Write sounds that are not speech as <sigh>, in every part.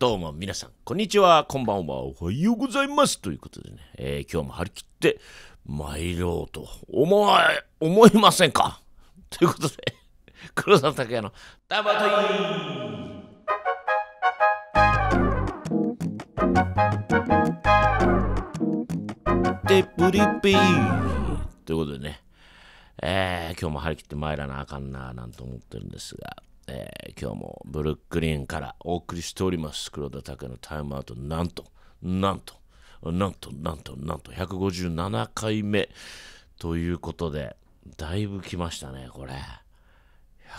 どうも皆さん、こんにちは、こんばんは、おはようございます。ということでね、えー、今日も張り切って参ろうと思わ、思いませんか <laughs> ということで、<laughs> 黒沢拓也のダバトイでプリピーということでね、えー、今日も張り切って参らなあかんななんて思ってるんですが、えー、今日もブルックリンからお送りしております黒田拓のタイムアウトなんとなんとなんとなんとなんと157回目ということでだいぶ来ましたねこれ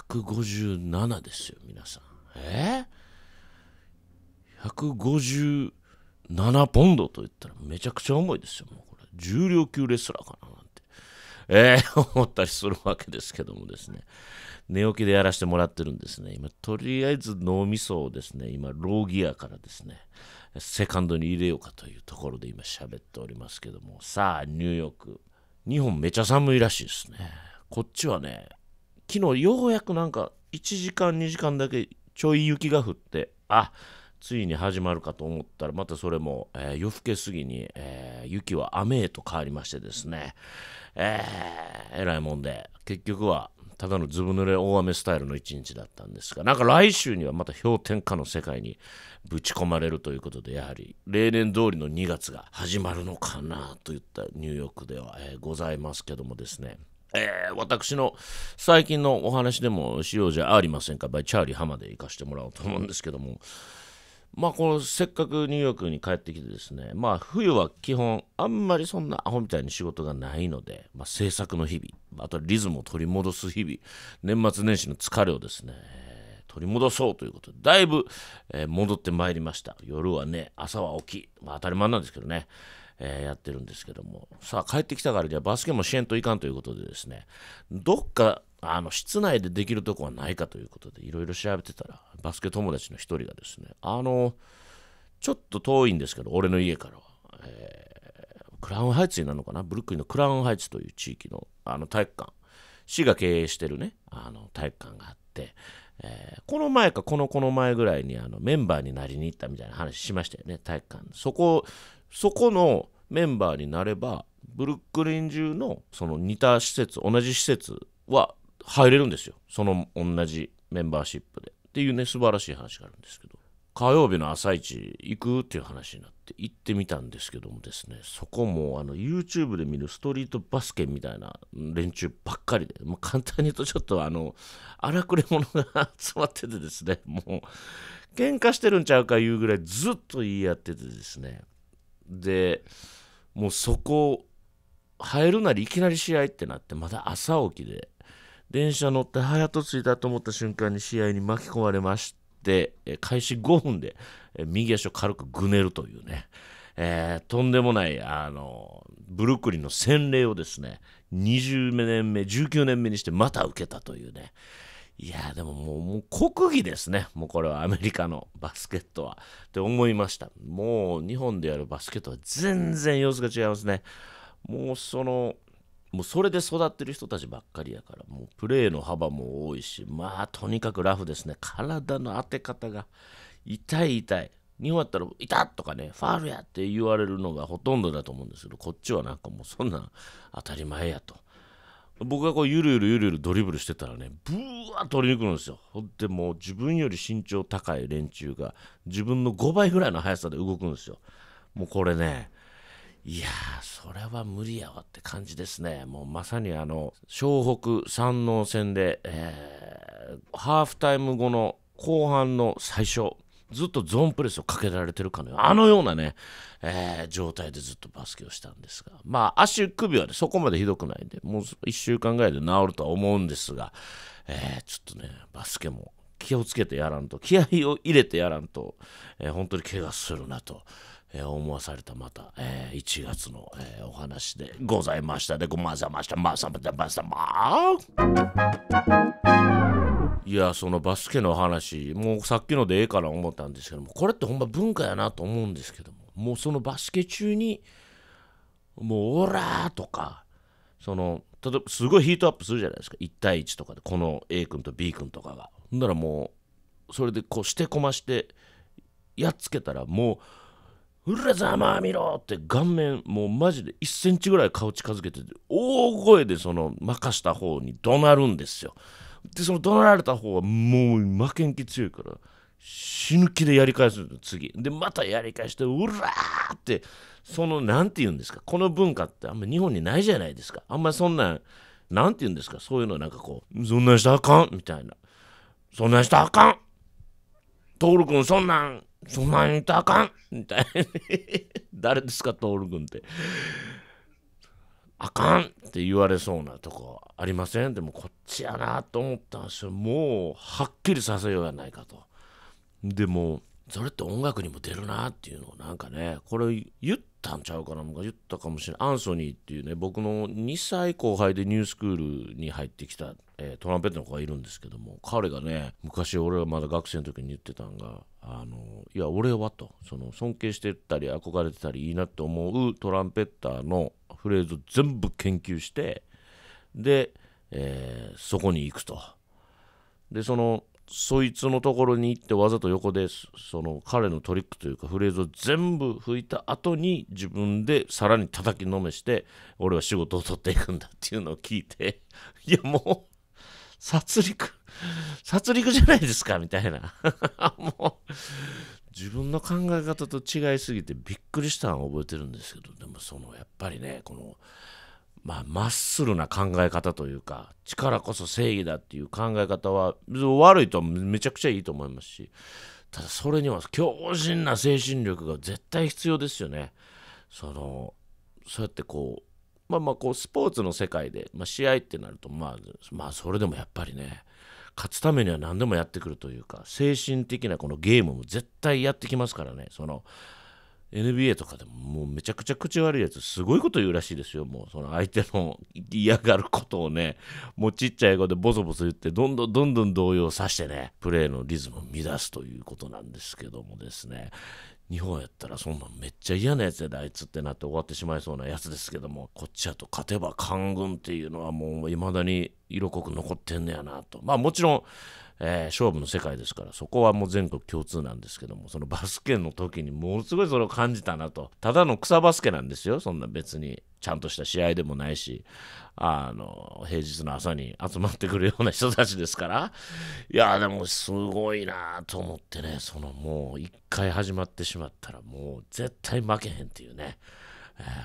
157ですよ皆さんえー、157ポンドと言ったらめちゃくちゃ重いですよもうこれ重量級レスラーかなえー、<laughs> 思ったりするわけですけどもですね。寝起きでやらせてもらってるんですね。今、とりあえず脳みそをですね、今、ローギアからですね、セカンドに入れようかというところで今喋っておりますけども、さあ、ニューヨーク。日本めちゃ寒いらしいですね。こっちはね、昨日ようやくなんか1時間2時間だけちょい雪が降って、あ、ついに始まるかと思ったらまたそれも、えー、夜更け過ぎに、えー、雪は雨へと変わりましてですねえー、らいもんで結局はただのずぶ濡れ大雨スタイルの一日だったんですがなんか来週にはまた氷点下の世界にぶち込まれるということでやはり例年通りの2月が始まるのかなといったニューヨークでは、えー、ございますけどもですねえー、私の最近のお話でもしようじゃありませんか、バイチャーリー浜で行かしてもらおうと思うんですけども、まあ、このせっかくニューヨークに帰ってきてですね、まあ、冬は基本あんまりそんなアホみたいに仕事がないので、まあ、制作の日々あとリズムを取り戻す日々年末年始の疲れをですね取り戻そうということでだいぶ、え戻ってまいりました夜はね朝は起き、まあ、当たり前なんですけどね、えー、やってるんですけどもさあ帰ってきたからゃあバスケも支援といかんということでですねどっかあの室内でできるとこはないかということでいろいろ調べてたらバスケ友達の一人がですねあのちょっと遠いんですけど俺の家からは、えー、クラウンハイツになるのかなブルックリンのクラウンハイツという地域のあの体育館市が経営してるねあの体育館があって、えー、この前かこのこの前ぐらいにあのメンバーになりに行ったみたいな話しましたよね体育館そこそこのメンバーになればブルックリン中のその似た施設同じ施設は入れるんですよその同じメンバーシップでっていうね素晴らしい話があるんですけど火曜日の朝市行くっていう話になって行ってみたんですけどもですねそこもあの YouTube で見るストリートバスケみたいな連中ばっかりで、もう簡単に言うとちょっとあの荒くれ者が <laughs> 集まっててですねもう喧嘩してるんちゃうかいうぐらいずっと言い合っててですねでもうそこ入るなりいきなり試合ってなってまだ朝起きで電車乗って、はやと着いたと思った瞬間に試合に巻き込まれまして、え開始5分で、え右足を軽くぐねるというね、えー、とんでもない、あの、ブルックリンの洗礼をですね、20年目、19年目にしてまた受けたというね、いやでももうもう国技ですね。もうこれはアメリカのバスケットは。って思いました。もう日本でやるバスケットは全然様子が違いますね。もうそのもうそれで育ってる人たちばっかりやからもうプレーの幅も多いしまあとにかくラフですね体の当て方が痛い痛い日本やったら「痛っ!」とかね「ファールや!」って言われるのがほとんどだと思うんですけどこっちはなんかもうそんなん当たり前やと僕がこうゆるゆるゆるゆるドリブルしてたらねブワー取りに来るんですよほんでもう自分より身長高い連中が自分の5倍ぐらいの速さで動くんですよもうこれねいやそれは無理やわって感じですね。もうまさにあの、湘北山王戦で、えー、ハーフタイム後の後半の最初、ずっとゾーンプレスをかけられてるかのような、あのようなね、えー、状態でずっとバスケをしたんですが、まあ足首はね、そこまでひどくないんで、もう1週間ぐらいで治るとは思うんですが、えー、ちょっとね、バスケも気をつけてやらんと、気合を入れてやらんと、えー、本当に怪我するなと。えー、思わされたまた、えー、1月の、えー、お話でございましたでごまざましたまさまたまさまいやそのバスケの話もうさっきのでええから思ったんですけどもこれってほんま文化やなと思うんですけどももうそのバスケ中にもう「オラ!」とかその例えばすごいヒートアップするじゃないですか1対1とかでこの A 君と B 君とかがほんならもうそれでこうしてこましてやっつけたらもう「うらざま見ろ!」って顔面もうマジで1センチぐらい顔近づけて大声でその任した方に怒鳴るんですよでその怒鳴られた方はもう負けん気強いから死ぬ気でやり返すの次でまたやり返して「うら!」ってその何て言うんですかこの文化ってあんま日本にないじゃないですかあんまりそんなん何て言うんですかそういうのなんかこう「そんなんしたらあかん」みたいな「そんなんしたらあかん」徹君そんなんそんなにたかんみたいな誰ですか徹君ってあかんって言われそうなとこありませんでもこっちやなと思ったんですよもうはっきりさせようやないかとでもそれって音楽にも出るなっていうのをなんかねこれ言ったんちゃうかな言ったかもしれないアンソニーっていうね僕の2歳後輩でニュースクールに入ってきたえー、トランペットの子がいるんですけども彼がね昔俺はまだ学生の時に言ってたんが「あのいや俺は」とその尊敬してたり憧れてたりいいなと思うトランペッターのフレーズを全部研究してで、えー、そこに行くと。でそのそいつのところに行ってわざと横でその彼のトリックというかフレーズを全部吹いた後に自分でさらに叩きのめして俺は仕事を取っていくんだっていうのを聞いていやもう殺戮、<laughs> 殺戮じゃないですかみたいな。<laughs> もう、自分の考え方と違いすぎてびっくりしたのを覚えてるんですけど、でもその、やっぱりね、この、まあ、まっすぐな考え方というか、力こそ正義だっていう考え方は、悪いとめちゃくちゃいいと思いますし、ただそれには強靭な精神力が絶対必要ですよね。その、そうやってこう、まあまあこうスポーツの世界で、まあ、試合ってなるとまあまあそれでもやっぱりね勝つためには何でもやってくるというか精神的なこのゲームも絶対やってきますからねその NBA とかでももうめちゃくちゃ口悪いやつすごいこと言うらしいですよもうその相手の嫌がることをねもうちっちゃい子でボソボソ言ってどんどんどんどん動揺させてねプレーのリズムを乱すということなんですけどもですね日本やったらそんなんめっちゃ嫌なやつやであいつってなって終わってしまいそうなやつですけどもこっちやと勝てば官軍っていうのはもう未だに色濃く残ってんねやなとまあもちろん、えー、勝負の世界ですからそこはもう全国共通なんですけどもそのバスケの時にものすごいそれを感じたなとただの草バスケなんですよそんな別にちゃんとした試合でもないし、あの、平日の朝に集まってくるような人たちですから、いや、でもすごいなと思ってね、そのもう一回始まってしまったらもう絶対負けへんっていうね。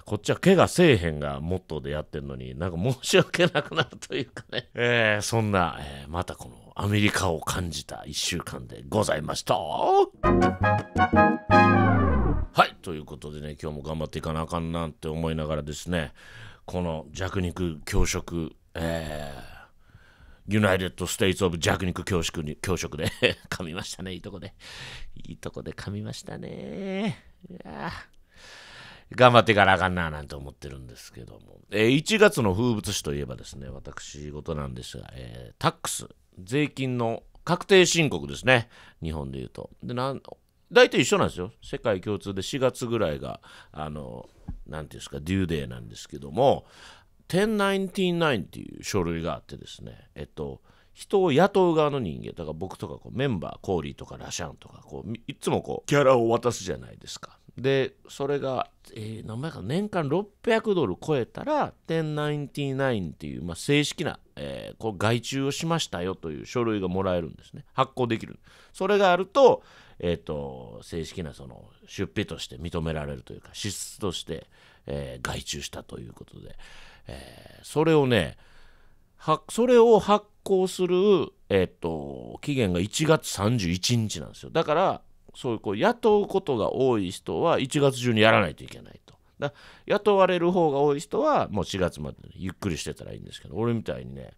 こっちは怪我せえへんがモットーでやってんのになんか申し訳なくなるというかね、えー、そんな、えー、またこのアメリカを感じた1週間でございました。はいということでね今日も頑張っていかなあかんなんて思いながらですねこの弱肉強食えーユナイテッド・ステイツ・オブ・弱肉強食に強食で <laughs> 噛みましたね。いいとこで。いいとこで噛みましたね。いや頑張っていかなあかんななんて思ってるんですけども、えー、1月の風物詩といえばですね私事なんですが、えー、タックス税金の確定申告ですね日本でいうとでなん大体一緒なんですよ世界共通で4月ぐらいがあの何ていうんですかデューデーなんですけども1099っていう書類があってですねえっと人を雇う側の人間だから僕とかこうメンバーコーリーとかラシャンとかこういつもこうギャラを渡すじゃないですかでそれが、えー、何倍か年間600ドル超えたら1099っていう、まあ、正式な、えー、こう外注をしましたよという書類がもらえるんですね発行できるそれがあるとえーと、正式なその出費として認められるというか支出として、えー、外注したということで、えー、それをねそれを発行する、えーと、期限が1月31日なんですよだからそういうこう雇うことが多い人は1月中にやらないといけないと。だ雇われる方が多い人はもう4月までゆっくりしてたらいいんですけど俺みたいにね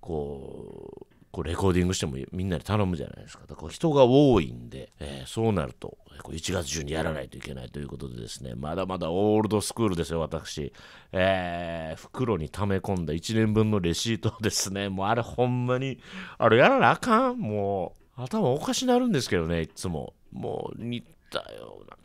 ここうレコーディングしてもみんなに頼むじゃないですか。だから人が多いんで、えー、そうなると、こう1月中にやらないといけないということでですね、まだまだオールドスクールですよ、私。えー、袋に溜め込んだ1年分のレシートですね、もうあれほんまに、あれやらなあかんもう、頭おかしなるんですけどね、いつも。もう似たような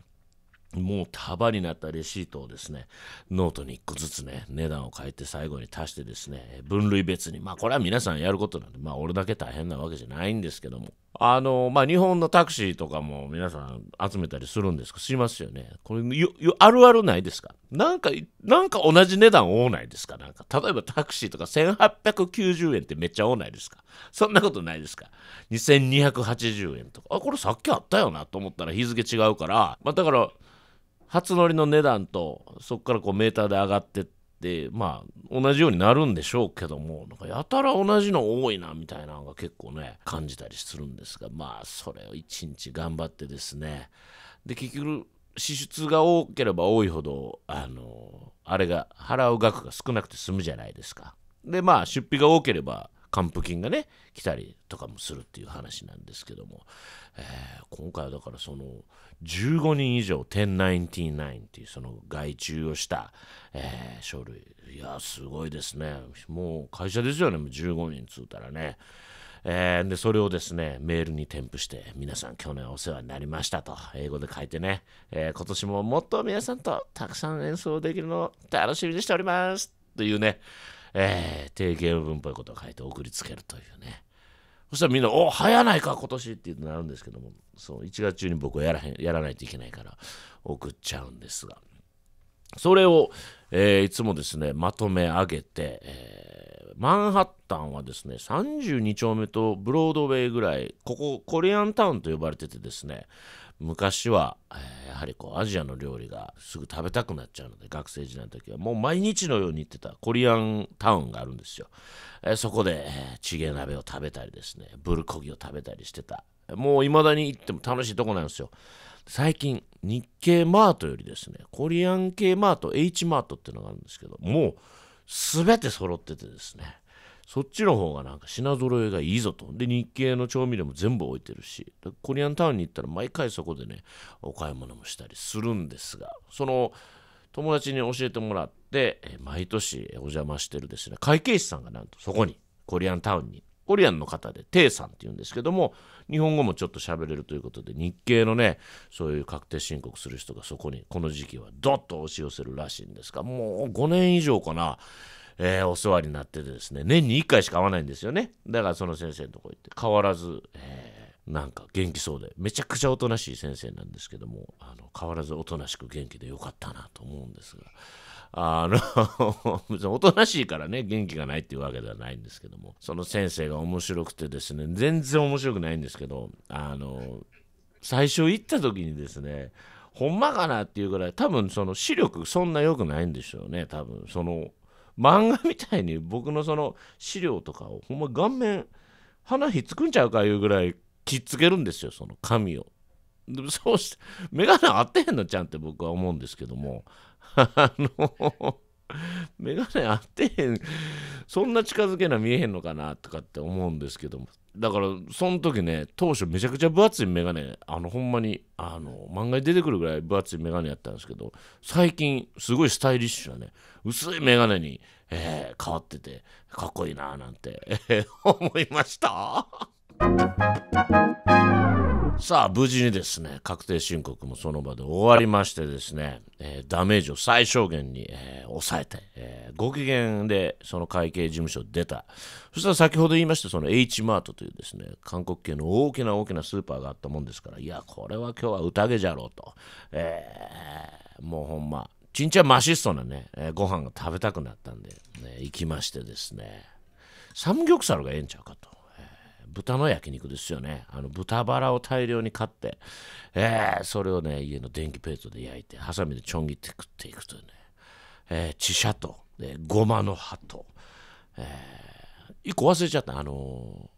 もう束になったレシートをですね、ノートに1個ずつね、値段を変えて最後に足してですね、分類別に、まあこれは皆さんやることなんで、まあ俺だけ大変なわけじゃないんですけども、あの、まあ日本のタクシーとかも皆さん集めたりするんですか、しますよね。これよ、あるあるないですかなんか、なんか同じ値段多ないですかなんか、例えばタクシーとか1890円ってめっちゃ多ないですかそんなことないですか ?2280 円とか、あ、これさっきあったよなと思ったら日付違うから、まあだから、初乗りの値段とそこからこうメーターで上がってってまあ同じようになるんでしょうけどもなんかやたら同じの多いなみたいなのが結構ね感じたりするんですがまあそれを一日頑張ってですねで結局支出が多ければ多いほどあのあれが払う額が少なくて済むじゃないですか。でまあ出費が多ければ還付金がね来たりとかもするっていう話なんですけども、えー、今回はだからその15人以上1099っていうその外注をした、えー、書類いやすごいですねもう会社ですよね15人つうたらね。えー、でそれをですねメールに添付して皆さん去年お世話になりましたと英語で書いてね、えー、今年ももっと皆さんとたくさん演奏できるのを楽しみにしておりますというねえー、定型文っぽいことを書いて送りつけるというねそしたらみんな「お早ないか今年」ってなるんですけどもそう1月中に僕はやらへんやらないといけないから送っちゃうんですがそれを、えー、いつもですねまとめ上げて、えー、マンハッタンはですね32丁目とブロードウェイぐらいここコリアンタウンと呼ばれててですね昔は、えー、やはりこうアジアの料理がすぐ食べたくなっちゃうので学生時代の時はもう毎日のように行ってたコリアンタウンがあるんですよ、えー、そこで、えー、チゲ鍋を食べたりですねブルコギを食べたりしてたもういまだに行っても楽しいとこなんですよ最近日系マートよりですねコリアン系マート H マートっていうのがあるんですけどもう全て揃っててですねそっちの方がなんか品揃えがいいぞと。で、日系の調味料も全部置いてるし、コリアンタウンに行ったら毎回そこでね、お買い物もしたりするんですが、その友達に教えてもらって、え毎年お邪魔してるですね、会計士さんがなんとそこに、コリアンタウンに、コリアンの方で、テイさんっていうんですけども、日本語もちょっと喋れるということで、日系のね、そういう確定申告する人がそこに、この時期はどっと押し寄せるらしいんですが、もう5年以上かな、えー、お世話になっててですね年に1回しか会わないんですよねだからその先生のとこ行って変わらず、えー、なんか元気そうでめちゃくちゃおとなしい先生なんですけどもあの変わらずおとなしく元気でよかったなと思うんですが。あの、<laughs> おとなしいからね、元気がないっていうわけではないんですけども、その先生が面白くてですね、全然面白くないんですけど、あの、最初行った時にですね、ほんまかなっていうぐらい、多分その視力そんな良くないんでしょうね、多分その漫画みたいに僕のその資料とかをほんま顔面鼻ひっつくんちゃうかいうぐらいきっつけるんですよその紙を。でそうして眼鏡合ってへんのちゃんって僕は思うんですけども <laughs> あの眼 <laughs> 鏡合ってへんそんな近づけな見えへんのかなとかって思うんですけどもだからその時ね当初めちゃくちゃ分厚い眼鏡あのほんまにあの漫画に出てくるぐらい分厚い眼鏡やったんですけど最近すごいスタイリッシュなね薄い眼鏡に、えー、変わっててかっこいいなーなんて、えー、思いました。さあ、無事にですね、確定申告もその場で終わりましてですね、えー、ダメージを最小限に、えー、抑えて、えー、ご機嫌でその会計事務所出た。そしたら先ほど言いました、その H マートというですね、韓国系の大きな大きなスーパーがあったもんですから、いや、これは今日は宴じゃろうと。えー、もうほんま、ちんちゃんマシストなね、えー、ご飯が食べたくなったんで、ね、行きましてですね、サムギョクサルがええんちゃうかと。豚の焼肉ですよねあの豚バラを大量に買って、えー、それをね家の電気ペートで焼いてハサミでちょん切って食っていくというね、えー、チシャと、えー、ごまの葉と、えー、1個忘れちゃったあの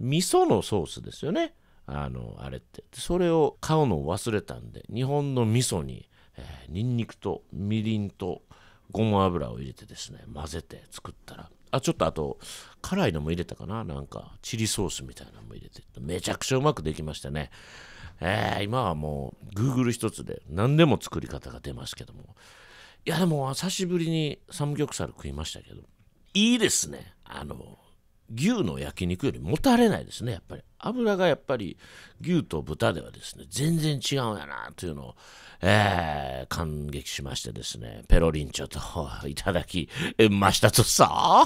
ー、味噌のソースですよねあのあれってそれを買うのを忘れたんで日本の味噌に、えー、にんにくとみりんとごま油を入れてですね混ぜて作ったらあ、ちょっとあと、辛いのも入れたかななんか、チリソースみたいなのも入れて。めちゃくちゃうまくできましたね。えー、今はもう、Google 一つで何でも作り方が出ますけども。いや、でも、久しぶりにサムギョクサル食いましたけど、いいですね。あの、牛の焼肉よりもたれないですね、やっぱり。油がやっぱり牛と豚ではですね全然違うんやなというのを、えー、感激しましてですねペロリンチョといただきましたとさ。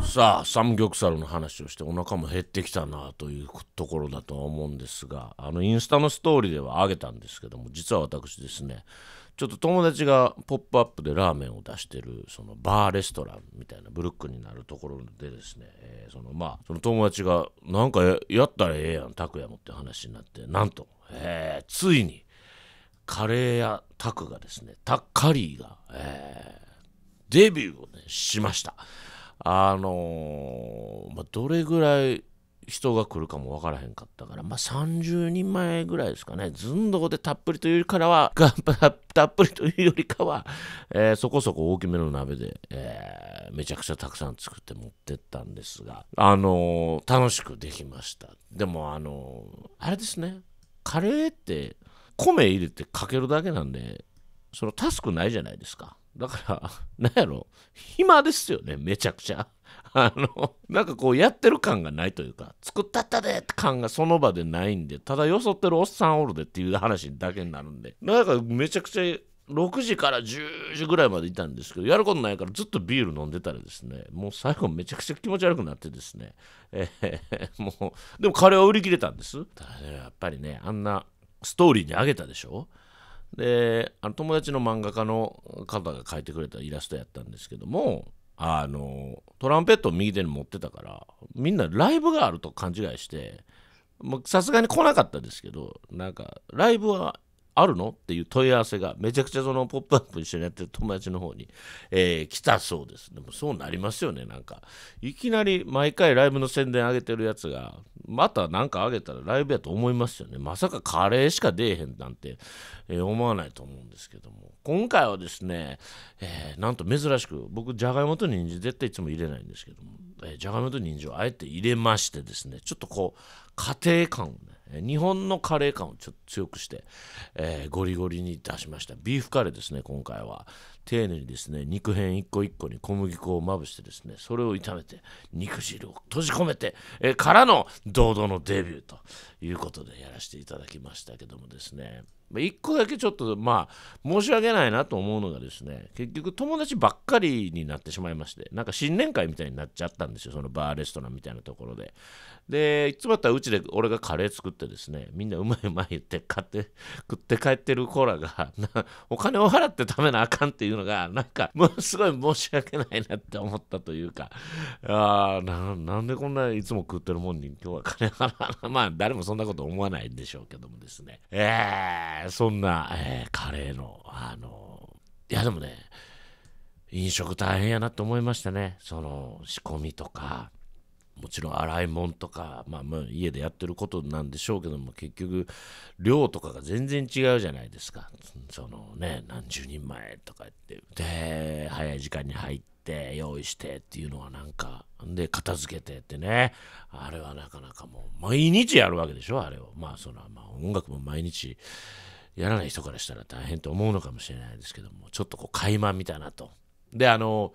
さあサムギョサルの話をしてお腹も減ってきたなというところだと思うんですがあのインスタのストーリーではあげたんですけども実は私ですねちょっと友達が「ポップアップでラーメンを出してるそのバーレストランみたいなブルックになるところでですね、えー、そのまあその友達が「なんかやったらええやん拓也も」って話になってなんと、えー、ついにカレー屋拓がですねタッカリーが、えー、デビューを、ね、しました。あのー、まあ、どれぐらい人が来るかも分からへんかったから、まあ、30人前ぐらいですかね、ずんどこでたっぷりというよりからは、<laughs> たっぷりというよりかは、えー、そこそこ大きめの鍋で、えー、めちゃくちゃたくさん作って持ってったんですが、あのー、楽しくできました。でも、あのあれですね、カレーって米入れてかけるだけなんで、そのタスクないじゃないですか。だから、<laughs> なんやろ、暇ですよね、めちゃくちゃ。<laughs> あの、なんかこうやってる感がないというか、作ったったでって感がその場でないんで、ただよそってるおっさんおるでっていう話だけになるんで、なんかめちゃくちゃ6時から10時ぐらいまでいたんですけど、やることないからずっとビール飲んでたらですね、もう最後めちゃくちゃ気持ち悪くなってですね、えー、もう、でもカレーは売り切れたんです。ただね、やっぱりね、あんなストーリーにあげたでしょであの友達の漫画家の方が描いてくれたイラストやったんですけどもあのトランペットを右手に持ってたからみんなライブがあると勘違いしてさすがに来なかったですけどなんかライブはあるのっていう問い合わせがめちゃくちゃその「ポップアップ一緒にやってる友達の方に、えー、来たそうですでもそうなりますよねなんかいきなり毎回ライブの宣伝上げてるやつがまた何か上げたらライブやと思いますよねまさかカレーしか出えへんなんて、えー、思わないと思うんですけども今回はですね、えー、なんと珍しく僕じゃがいもと人参絶対いつも入れないんですけども、えー、じゃがいもと人参をあえて入れましてですねちょっとこう家庭感をね日本のカレー感をちょっと強くして、えー、ゴリゴリに出しましたビーフカレーですね今回は丁寧にですね肉片一個一個に小麦粉をまぶしてですねそれを炒めて肉汁を閉じ込めて、えー、からの堂々のデビューということでやらせていただきましたけどもですね1個だけちょっとまあ申し訳ないなと思うのがですね結局友達ばっかりになってしまいましてなんか新年会みたいになっちゃったんですよそのバーレストランみたいなところででいつもあったらうちで俺がカレー作ってですねみんなうまいうまい言って買って <laughs> 食って帰ってる子らがお金を払って食べなあかんっていうのがなんかものすごい申し訳ないなって思ったというかあななんでこんないつも食ってるもんに今日は <laughs> 金払わな。まあ誰もそんなこと思わないんでしょうけどもですねえー、そんな、えー、カレーのあのいやでもね飲食大変やなって思いましたねその仕込みとかもちろん洗い物とか、まあ、まあ家でやってることなんでしょうけども結局量とかが全然違うじゃないですかそのね何十人前とか言ってで早い時間に入って用意してっていうのはなんかで片付けてってねあれはなかなかもう毎日やるわけでしょあれをまあその、まあ、音楽も毎日やらない人からしたら大変と思うのかもしれないですけどもちょっとこう垣間見たなとであの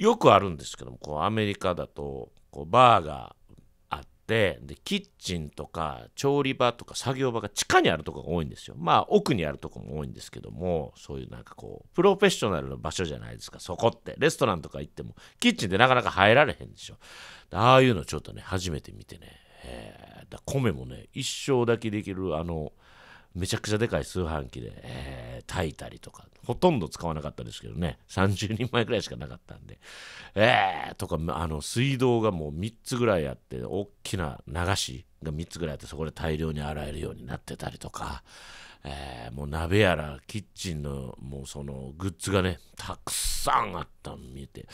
よくあるんですけどもこうアメリカだとこうバーがあってでキッチンとか調理場とか作業場が地下にあるとこが多いんですよまあ奥にあるとこも多いんですけどもそういうなんかこうプロフェッショナルの場所じゃないですかそこってレストランとか行ってもキッチンでなかなか入られへんでしょああいうのちょっとね初めて見てねだ米もね一生だけできるあのめちゃくちゃでかい炊飯器で、えー、炊いたりとかほとんど使わなかったですけどね30人前ぐらいしかなかったんでえー、とかあの水道がもう3つぐらいあって大きな流しが3つぐらいあってそこで大量に洗えるようになってたりとか、えー、もう鍋やらキッチンのもうそのグッズがねたくさんさんあったん見て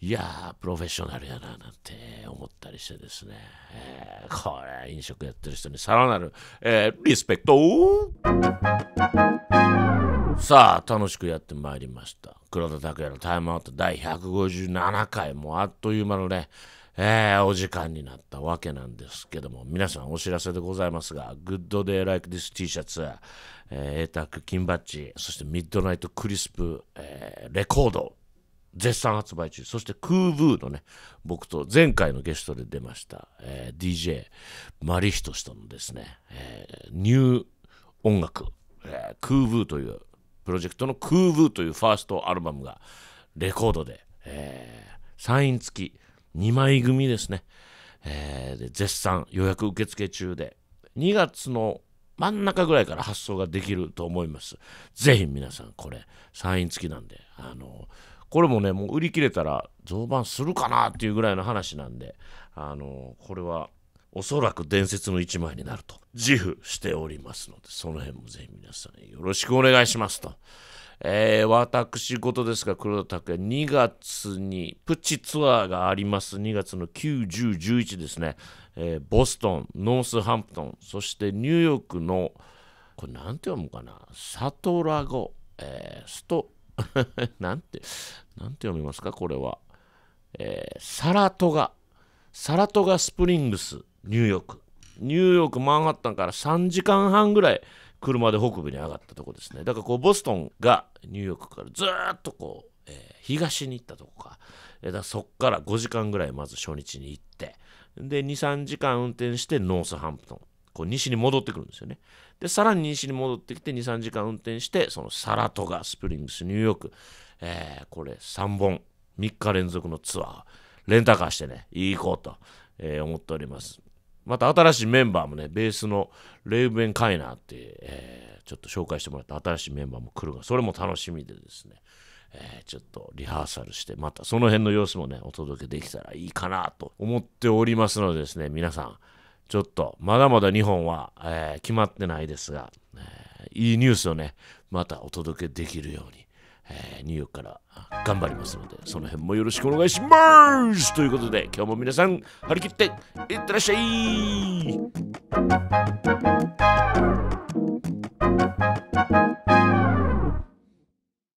いやプロフェッショナルやななんて思ったりしてですね、えー、これ飲食やってる人にさらなる、えー、リスペクトさあ楽しくやってまいりました黒田拓也のタイムアウト第157回もうあっという間のねえー、お時間になったわけなんですけども、皆さんお知らせでございますが、グッドデイライクディス T シャツ、えー、エータック金バッジ、そしてミッドナイトクリスプ、えー、レコード、絶賛発売中、そしてクーブーのね、僕と前回のゲストで出ました、えー、DJ マリヒトシとのですね、えー、ニュー音楽、えー、クーブーというプロジェクトのクーブーというファーストアルバムがレコードで、えー、サイン付き、2枚組ですね、えー、で絶賛予約受付中で2月の真ん中ぐらいから発送ができると思いますぜひ皆さんこれサイン付きなんであのこれもねもう売り切れたら増版するかなっていうぐらいの話なんであのこれはおそらく伝説の一枚になると自負しておりますのでその辺もぜひ皆さんよろしくお願いしますと。えー、私事ですが、黒田拓也、2月にプチツアーがあります。2月の9、10、11ですね。えー、ボストン、ノースハンプトン、そしてニューヨークの、これなんて読むかな、サトラゴ、えー、スト、<laughs> なんて、なんて読みますか、これは。えー、サラトガ、サラトガスプリングス、ニューヨーク。ニューヨーク、マンハッタンから3時間半ぐらい、車で北部に上がったとこですねだからこうボストンがニューヨークからずっとこう、えー、東に行ったとこかだそっから5時間ぐらいまず初日に行ってで23時間運転してノースハンプトンこう西に戻ってくるんですよねでさらに西に戻ってきて23時間運転してそのサラトガスプリングスニューヨーク、えー、これ3本3日連続のツアーレンタカーしてね行こうと、えー、思っておりますまた新しいメンバーもね、ベースのレイベン・カイナーって、えー、ちょっと紹介してもらった新しいメンバーも来るが、それも楽しみでですね、えー、ちょっとリハーサルして、またその辺の様子もね、お届けできたらいいかなと思っておりますのでですね、皆さん、ちょっとまだまだ日本は、えー、決まってないですが、えいいニュースをね、またお届けできるようにえー、ニューヨークから頑張りますので、その辺もよろしくお願いしますということで、今日も皆さん、張り切っていってらっしゃい